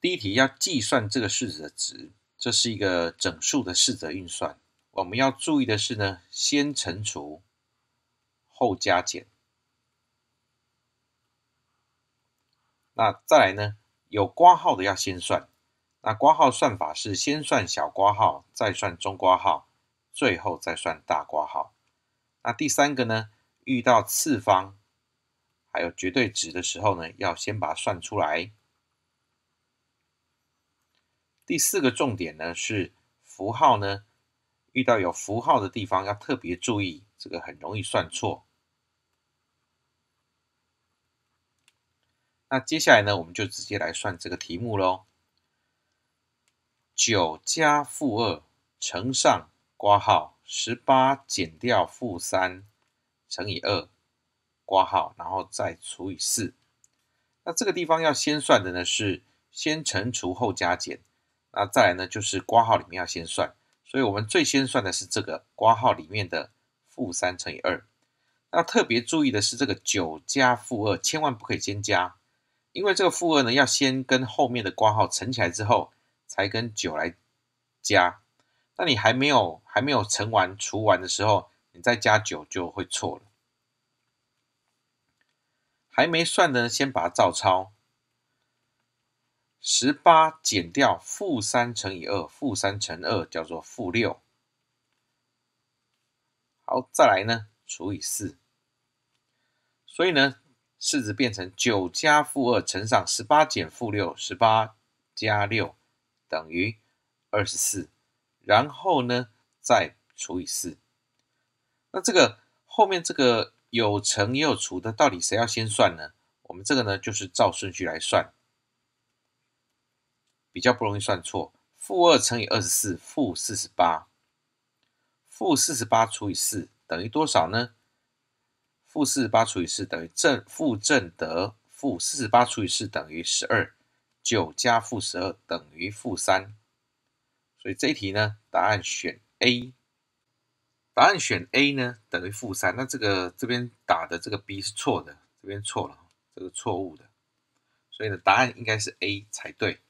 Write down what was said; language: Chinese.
第一题要计算这个式子的值，这是一个整数的式子运算。我们要注意的是呢，先乘除后加减。那再来呢，有括号的要先算。那括号算法是先算小括号，再算中括号，最后再算大括号。那第三个呢，遇到次方还有绝对值的时候呢，要先把它算出来。第四个重点呢是符号呢，遇到有符号的地方要特别注意，这个很容易算错。那接下来呢，我们就直接来算这个题目喽。九加负二乘上括号十八减掉负三乘以二括号，然后再除以四。那这个地方要先算的呢是先乘除后加减。那再来呢，就是括号里面要先算，所以我们最先算的是这个括号里面的负三乘以二。那特别注意的是，这个九加负二，千万不可以先加，因为这个负二呢要先跟后面的括号乘起来之后，才跟九来加。那你还没有还没有乘完除完的时候，你再加九就会错了。还没算的呢，先把它照抄。十八减掉负三乘以二，负三乘二叫做负六。好，再来呢除以四，所以呢式子变成九加负二乘上十八减负六，十八加六等于二十四，然后呢再除以四。那这个后面这个有乘也有除的，到底谁要先算呢？我们这个呢就是照顺序来算。比较不容易算错，负二乘以二十四，负四十八。负四十八除以四等于多少呢？负四十八除以四等于正负正得负四十八除以四等于十二，九加负十二等于负三。所以这一题呢，答案选 A。答案选 A 呢，等于负三。那这个这边打的这个 B 是错的，这边错了，这个错误的。所以呢，答案应该是 A 才对。